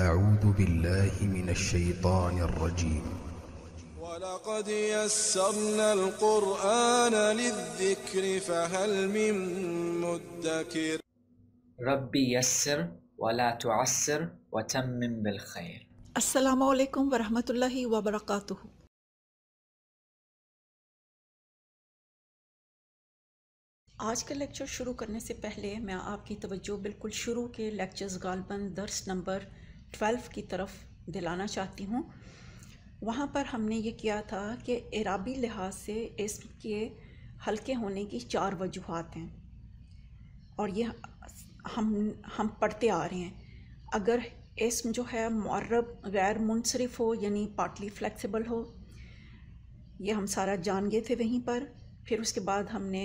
أعوذ بالله من الشيطان الرجيم ولقد يسرنا القرآن للذكر فهل من مدكر ربي يسر ولا تعسر وتمم بالخير السلام عليكم ورحمة الله وبركاته آج کا لیکچر شروع کرنے سے پہلے میں آپ کی توجہ بالکل شروع کے لیکچرز غالباً درس نمبر ट्वेल्व की तरफ दिलाना चाहती हूँ वहाँ पर हमने ये किया था कि इराबी लिहाज से इसके हल्के होने की चार वजूहत हैं और ये हम हम पढ़ते आ रहे हैं अगर इसम जो है मरब गैर मुनसरफ हो यानी पार्टली फ़्लैक्सीबल हो ये हम सारा जान गए थे वहीं पर फिर उसके बाद हमने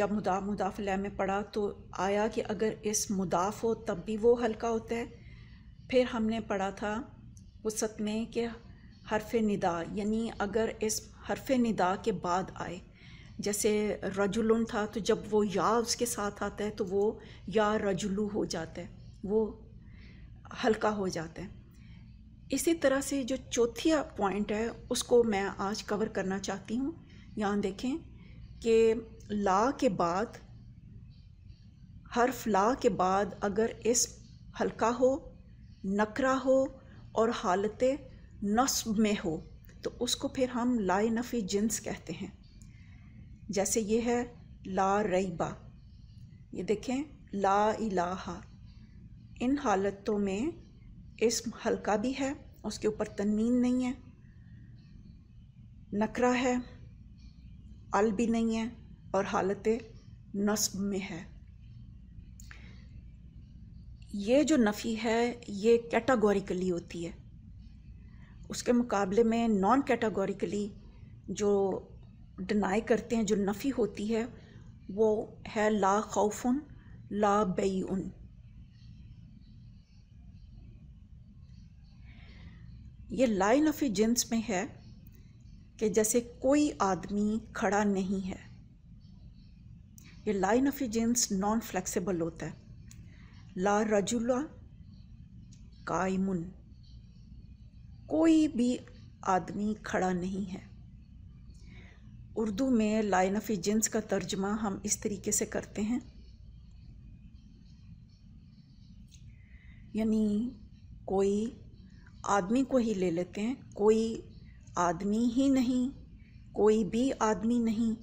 जब मुदा मुदाफ़ में पढ़ा तो आया कि अगर इस मुदाफ़ हो तब भी वो हल्का होता है फिर हमने पढ़ा था वसत में कि हरफ निदा यानी अगर इस हरफ निदा के बाद आए जैसे रजुलन था तो जब वो या उसके साथ आता है तो वो या रजुलू हो जाता है वो हल्का हो जाता है इसी तरह से जो चौथी पॉइंट है उसको मैं आज कवर करना चाहती हूँ यहाँ देखें कि ला के बाद हर्फ ला के बाद अगर इस हल्का हो नखरा हो और हालत नस्ब में हो तो उसको फिर हम लाए नफ़ी जिन्स कहते हैं जैसे ये है ला रईबा ये देखें ला इलाहा इन हालतों में इसम हल्का भी है उसके ऊपर तनवीन नहीं है नकरा है अल भी नहीं है और हालत नस्ब में है ये जो नफ़ी है ये कैटागोरिकली होती है उसके मुकाबले में नॉन कैटागोरिकली जो डिनाई करते हैं जो नफ़ी होती है वो है ला खौफुन ला उन ये लाई नफ़ी जिन्स में है कि जैसे कोई आदमी खड़ा नहीं है ये लाई नफ़ी जिन्स नॉन फ्लेक्सिबल होता है ला रजुला कायमुन कोई भी आदमी खड़ा नहीं है उर्दू में लाइन ऑफ एजेंस का तर्जमा हम इस तरीके से करते हैं यानी कोई आदमी को ही ले लेते हैं कोई आदमी ही नहीं कोई भी आदमी नहीं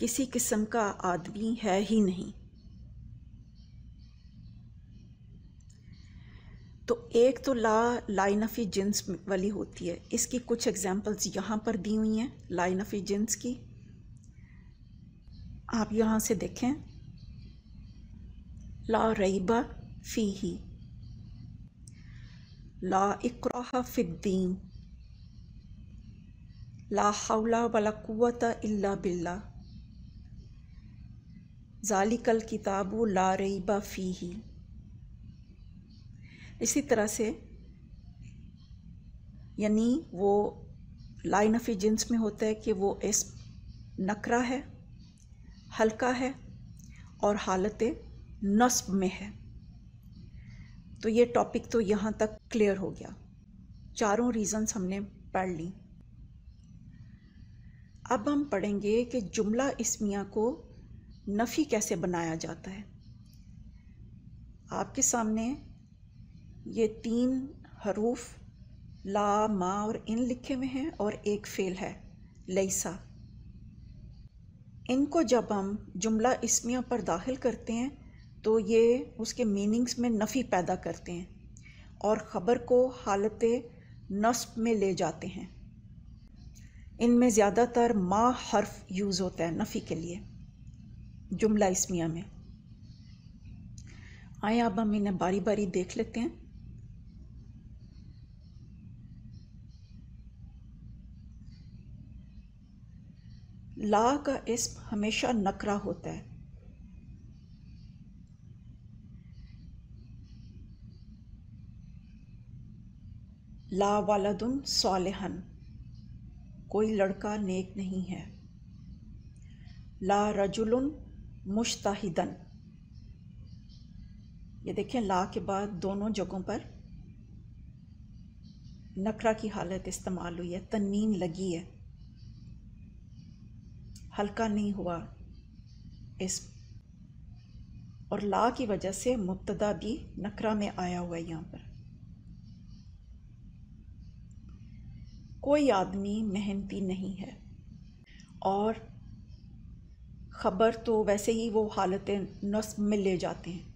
किसी किस्म का आदमी है ही नहीं तो एक तो ला लाइन ऑफ जिन्स वाली होती है इसकी कुछ एग्जांपल्स यहाँ पर दी हुई हैं लाइन ऑफ जिन्स की आप यहाँ से देखें ला रईबा फ़ी ही ला इकरा फ़िद्दीन ला हौला वला कुत इल्ला बिल्ला ज़ालिकल किताब ला बा फ़ी ही इसी तरह से यानी वो लाइन ऑफ एजेंस में होता है कि वो इस नकरा है हल्का है और हालत नस्ब में है तो ये टॉपिक तो यहाँ तक क्लियर हो गया चारों रीज़न्स हमने पढ़ ली अब हम पढ़ेंगे कि जुमला इसमिया को नफ़ी कैसे बनाया जाता है आपके सामने ये तीन हरूफ ला मा और इन लिखे हुए हैं और एक फेल है लईसा इनको जब हम जुमला इसमिया पर दाखिल करते हैं तो ये उसके मीनिंग्स में नफ़ी पैदा करते हैं और ख़बर को हालत नस्ब में ले जाते हैं इनमें ज़्यादातर मा हर्फ यूज़ होता है नफ़ी के लिए जुमला इसमिया में आए अब हम इन्हें बारी बारी देख लेते हैं ला का इसम हमेशा नकरा होता है ला वालदुन सालेहन कोई लड़का नेक नहीं है ला रजुलन मुश्ताहिदन ये देखें ला के बाद दोनों जगहों पर नखरा की हालत इस्तेमाल हुई है तनवीन लगी है हल्का नहीं हुआ इस और ला की वजह से मुबतदा भी नखरा में आया हुआ है यहाँ पर कोई आदमी मेहनती नहीं है और ख़बर तो वैसे ही वो हालतें नस्ब में ले जाते हैं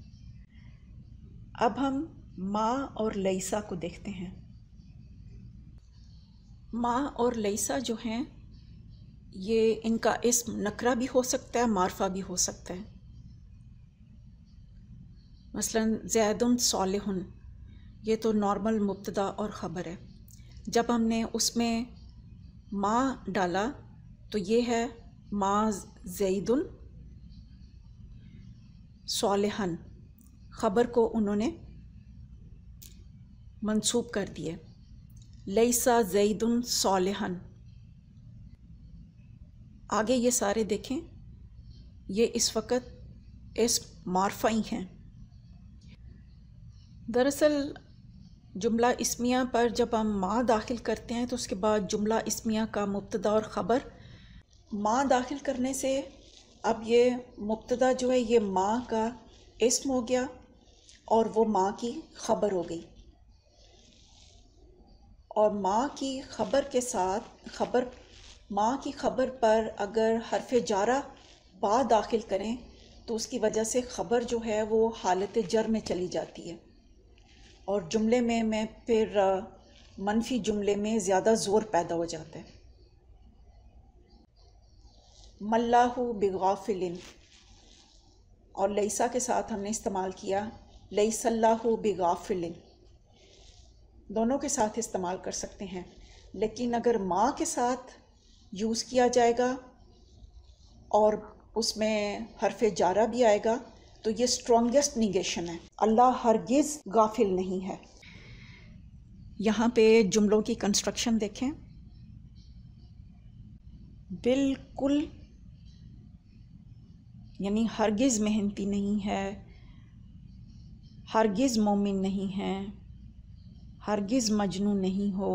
अब हम माँ और लईसा को देखते हैं माँ और लईसा जो हैं ये इनका इसम नकरा भी हो सकता है मारफा भी हो सकता है मसलन जैदन सालहन ये तो नॉर्मल मुबतदा और ख़बर है जब हमने उसमें माँ डाला तो ये है माँ जईदुन सालहन ख़बर को उन्होंने मंसूब कर दिए लईसा जैदुल सालहन आगे ये सारे देखें ये इस वक्त इस मारफाई हैं दरअसल जुमला इसमिया पर जब हम माँ दाखिल करते हैं तो उसके बाद जुमला इसमिया का मुबतदा और ख़बर माँ दाखिल करने से अब ये मुबतदा जो है ये माँ का इसम हो गया और वो माँ की ख़बर हो गई और माँ की ख़बर के साथ ख़बर माँ की ख़बर पर अगर हरफ जारा बा दाखिल करें तो उसकी वजह से ख़बर जो है वो हालत जर में चली जाती है और जुमले में मैं फिर मनफी जुमले में ज़्यादा ज़ोर पैदा हो जाता है मल्लाहू बिगाफिलिन और लईसा के साथ हमने इस्तेमाल किया लईसल्लाहू बिगाफिलिन दोनों के साथ इस्तेमाल कर सकते हैं लेकिन अगर माँ के साथ यूज़ किया जाएगा और उसमें हरफ जारा भी आएगा तो ये स्ट्रॉन्गेस्ट निगेशन है अल्लाह हरगिज़ गाफिल नहीं है यहाँ पे जुमलों की कंस्ट्रक्शन देखें बिल्कुल यानी हरगिज़ मेहनती नहीं है हरगिज़ मोमिन नहीं है हरगिज़ मजनू नहीं हो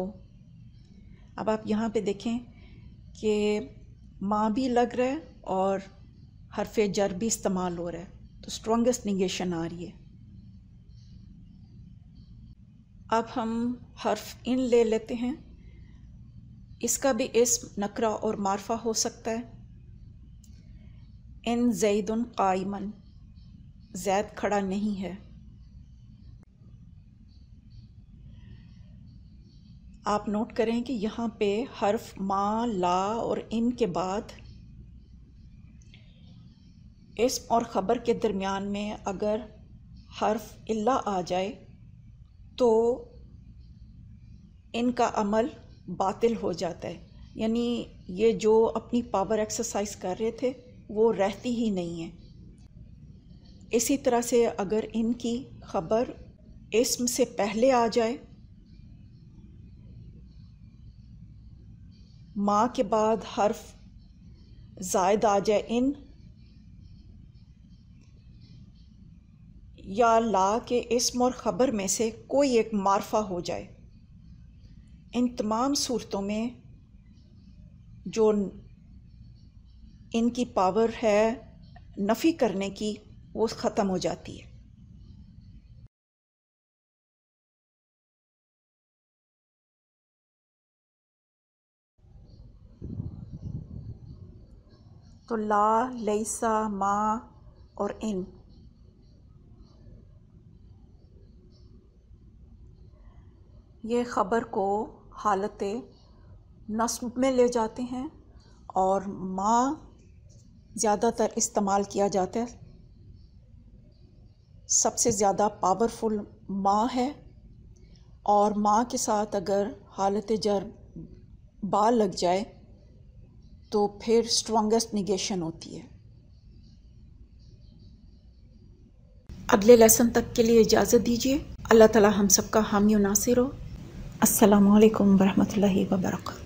अब आप यहाँ पे देखें कि माँ भी लग रहा है और हरफ जर भी इस्तेमाल हो रहा है तो स्ट्रॉन्गेस्ट निगेशन आ रही है अब हम हर्फ इन ले लेते हैं इसका भी इस नकरा और मारफा हो सकता है इन जैदन कायमन जैद खड़ा नहीं है आप नोट करें कि यहाँ पे हर्फ माँ ला और इन के बाद इसम और ख़बर के दरमियान में अगर हर्फ इल्ला आ जाए तो इनका अमल बातिल हो जाता है यानी ये जो अपनी पावर एक्सरसाइज कर रहे थे वो रहती ही नहीं है इसी तरह से अगर इनकी खबर इसम से पहले आ जाए माँ के बाद हर्फ जायद आ जाए इन या ला के इसम और ख़बर में से कोई एक मारफा हो जाए इन तमाम सूरतों में जो इनकी पावर है नफ़ी करने की वो ख़त्म हो जाती है तो ला लईसा माँ और इन ये ख़बर को हालत नस्ब में ले जाते हैं और माँ ज़्यादातर इस्तेमाल किया जाता है सबसे ज़्यादा पावरफुल माँ है और माँ के साथ अगर हालत जर बाल लग जाए तो फिर स्ट्रॉन्गेस्ट निगेशन होती है अगले लेसन तक के लिए इजाज़त दीजिए अल्लाह ताला हम सबका हामी नासिर हो असलकम वरहमल वर्का